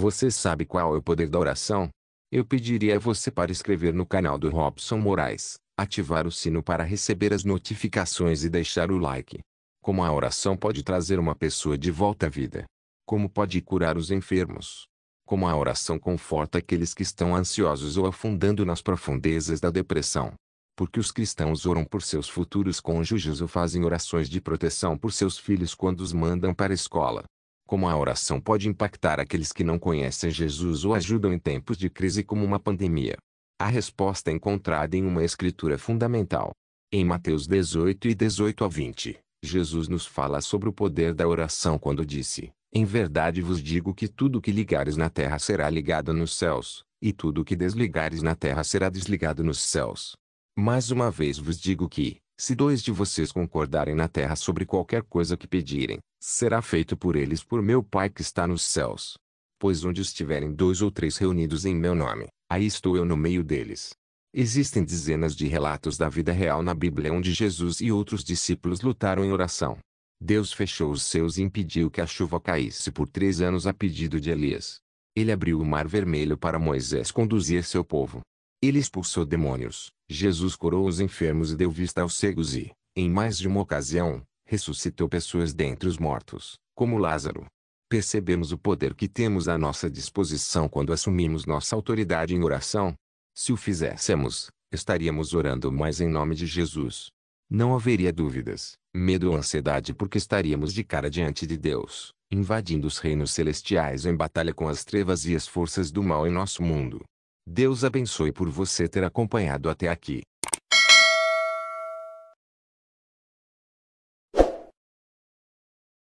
Você sabe qual é o poder da oração? Eu pediria a você para inscrever no canal do Robson Moraes, ativar o sino para receber as notificações e deixar o like. Como a oração pode trazer uma pessoa de volta à vida? Como pode curar os enfermos? Como a oração conforta aqueles que estão ansiosos ou afundando nas profundezas da depressão? Porque os cristãos oram por seus futuros cônjuges ou fazem orações de proteção por seus filhos quando os mandam para a escola como a oração pode impactar aqueles que não conhecem Jesus ou ajudam em tempos de crise como uma pandemia. A resposta é encontrada em uma escritura fundamental. Em Mateus 18 e 18 a 20, Jesus nos fala sobre o poder da oração quando disse: Em verdade vos digo que tudo o que ligares na terra será ligado nos céus, e tudo o que desligares na terra será desligado nos céus. Mais uma vez vos digo que, se dois de vocês concordarem na terra sobre qualquer coisa que pedirem, será feito por eles por meu Pai que está nos céus. Pois onde estiverem dois ou três reunidos em meu nome, aí estou eu no meio deles. Existem dezenas de relatos da vida real na Bíblia onde Jesus e outros discípulos lutaram em oração. Deus fechou os seus e impediu que a chuva caísse por três anos a pedido de Elias. Ele abriu o mar vermelho para Moisés conduzir seu povo. Ele expulsou demônios, Jesus curou os enfermos e deu vista aos cegos e, em mais de uma ocasião, ressuscitou pessoas dentre os mortos, como Lázaro. Percebemos o poder que temos à nossa disposição quando assumimos nossa autoridade em oração. Se o fizéssemos, estaríamos orando mais em nome de Jesus. Não haveria dúvidas, medo ou ansiedade porque estaríamos de cara diante de Deus, invadindo os reinos celestiais em batalha com as trevas e as forças do mal em nosso mundo. Deus abençoe por você ter acompanhado até aqui.